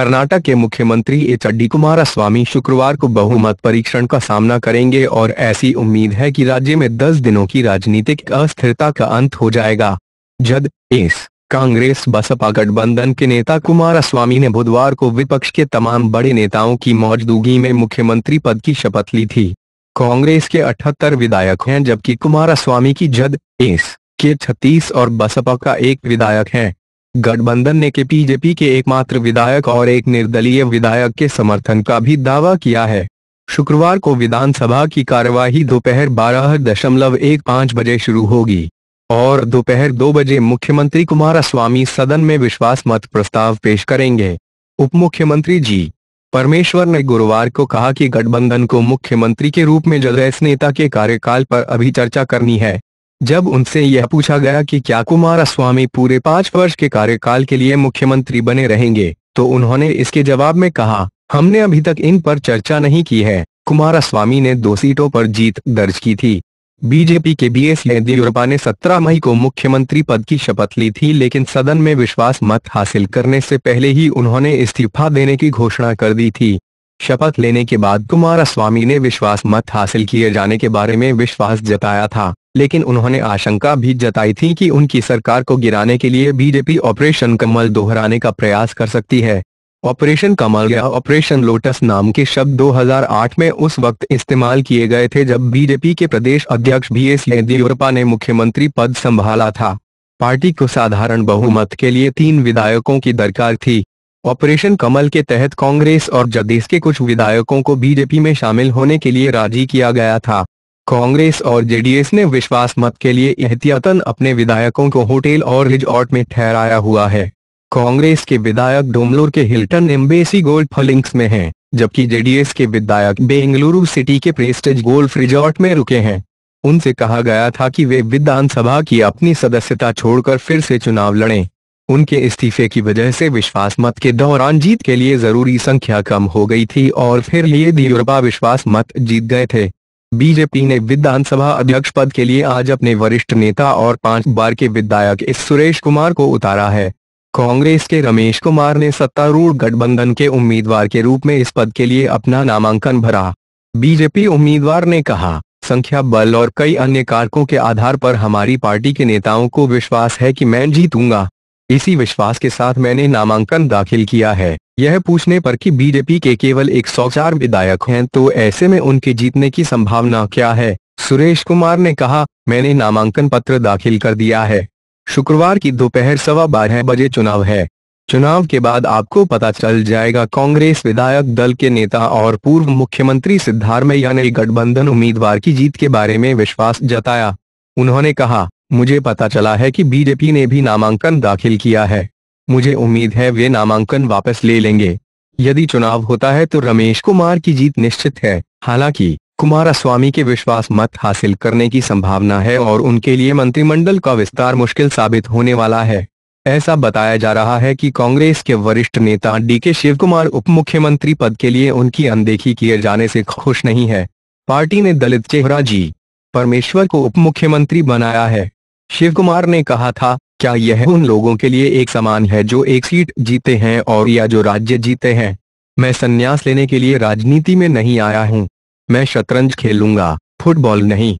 कर्नाटक के मुख्यमंत्री एच कुमार स्वामी शुक्रवार को बहुमत परीक्षण का सामना करेंगे और ऐसी उम्मीद है कि राज्य में 10 दिनों की राजनीतिक अस्थिरता का अंत हो जाएगा जद एस कांग्रेस बसपा गठबंधन के नेता कुमार स्वामी ने बुधवार को विपक्ष के तमाम बड़े नेताओं की मौजूदगी में मुख्यमंत्री पद की शपथ ली थी कांग्रेस के अठहत्तर विधायक हैं जबकि कुमार स्वामी की जद एस के छत्तीस और बसपा का एक विधायक है गठबंधन ने के बीजेपी के एकमात्र विधायक और एक निर्दलीय विधायक के समर्थन का भी दावा किया है शुक्रवार को विधानसभा की कार्यवाही दोपहर बारह दशमलव एक पाँच बजे शुरू होगी और दोपहर दो बजे मुख्यमंत्री कुमारस्वामी सदन में विश्वास मत प्रस्ताव पेश करेंगे उप मुख्यमंत्री जी परमेश्वर ने गुरुवार को कहा कि गठबंधन को मुख्यमंत्री के रूप में जदयस नेता के कार्यकाल पर अभी चर्चा करनी है जब उनसे यह पूछा गया कि क्या कुमार स्वामी पूरे पांच वर्ष के कार्यकाल के लिए मुख्यमंत्री बने रहेंगे तो उन्होंने इसके जवाब में कहा हमने अभी तक इन पर चर्चा नहीं की है कुमार स्वामी ने दो सीटों पर जीत दर्ज की थी बीजेपी के बी एस येदियुरप्पा ने 17 मई को मुख्यमंत्री पद की शपथ ली थी लेकिन सदन में विश्वास मत हासिल करने से पहले ही उन्होंने इस्तीफा देने की घोषणा कर दी थी शपथ लेने के बाद कुमार स्वामी ने विश्वास मत हासिल किए जाने के बारे में विश्वास जताया था लेकिन उन्होंने आशंका भी जताई थी कि उनकी सरकार को गिराने के लिए बीजेपी ऑपरेशन कमल दोहराने का प्रयास कर सकती है ऑपरेशन कमल या ऑपरेशन लोटस नाम के शब्द 2008 में उस वक्त इस्तेमाल किए गए थे जब बीजेपी के प्रदेश अध्यक्ष बी एस येदियुरप्पा ने मुख्यमंत्री पद संभाला था पार्टी को साधारण बहुमत के लिए तीन विधायकों की दरकार थी ऑपरेशन कमल के तहत कांग्रेस और जदेश के कुछ विधायकों को बीजेपी में शामिल होने के लिए राजी किया गया था कांग्रेस और जेडीएस ने विश्वास मत के लिए एहतियातन अपने विधायकों को होटल और रिजॉर्ट में ठहराया हुआ है कांग्रेस के विधायक डोमलोर के हिल्टन एम्बेसी गोल्ड फलिंग्स में हैं, जबकि जेडीएस के विधायक बेंगलुरु सिटी के प्रेस्टेज गोल्फ रिजॉर्ट में रुके हैं उनसे कहा गया था कि वे विधानसभा की अपनी सदस्यता छोड़कर फिर से चुनाव लड़ें उनके इस्तीफे की वजह से विश्वास मत के दौरान जीत के लिए जरूरी संख्या कम हो गई थी और फिर ये विश्वास मत जीत गए थे बीजेपी ने विधानसभा अध्यक्ष पद के लिए आज अपने वरिष्ठ नेता और पांच बार के विधायक इस सुरेश कुमार को उतारा है कांग्रेस के रमेश कुमार ने सत्तारूढ़ गठबंधन के उम्मीदवार के रूप में इस पद के लिए अपना नामांकन भरा बीजेपी उम्मीदवार ने कहा संख्या बल और कई अन्य कारकों के आधार पर हमारी पार्टी के नेताओं को विश्वास है कि मैं जीतूंगा इसी विश्वास के साथ मैंने नामांकन दाखिल किया है यह पूछने पर कि बीजेपी के केवल एक सौ चार विधायक हैं तो ऐसे में उनके जीतने की संभावना क्या है सुरेश कुमार ने कहा मैंने नामांकन पत्र दाखिल कर दिया है शुक्रवार की दोपहर सवा बारह बजे चुनाव है चुनाव के बाद आपको पता चल जाएगा कांग्रेस विधायक दल के नेता और पूर्व मुख्यमंत्री सिद्धारमैया ने गठबंधन उम्मीदवार की जीत के बारे में विश्वास जताया उन्होंने कहा मुझे पता चला है कि बीजेपी ने भी नामांकन दाखिल किया है मुझे उम्मीद है वे नामांकन वापस ले लेंगे यदि चुनाव होता है तो रमेश कुमार की जीत निश्चित है हालांकि कुमारास्वामी के विश्वास मत हासिल करने की संभावना है और उनके लिए मंत्रिमंडल का विस्तार मुश्किल साबित होने वाला है ऐसा बताया जा रहा है कि कांग्रेस के वरिष्ठ नेता डीके शिवकुमार उप मुख्यमंत्री पद के लिए उनकी अनदेखी किए जाने से खुश नहीं है पार्टी ने दलित चेहरा जी परमेश्वर को उप मुख्यमंत्री बनाया है शिवकुमार ने कहा था क्या यह उन लोगों के लिए एक समान है जो एक सीट जीते हैं और या जो राज्य जीते हैं मैं संन्यास लेने के लिए राजनीति में नहीं आया हूँ मैं शतरंज खेलूंगा फुटबॉल नहीं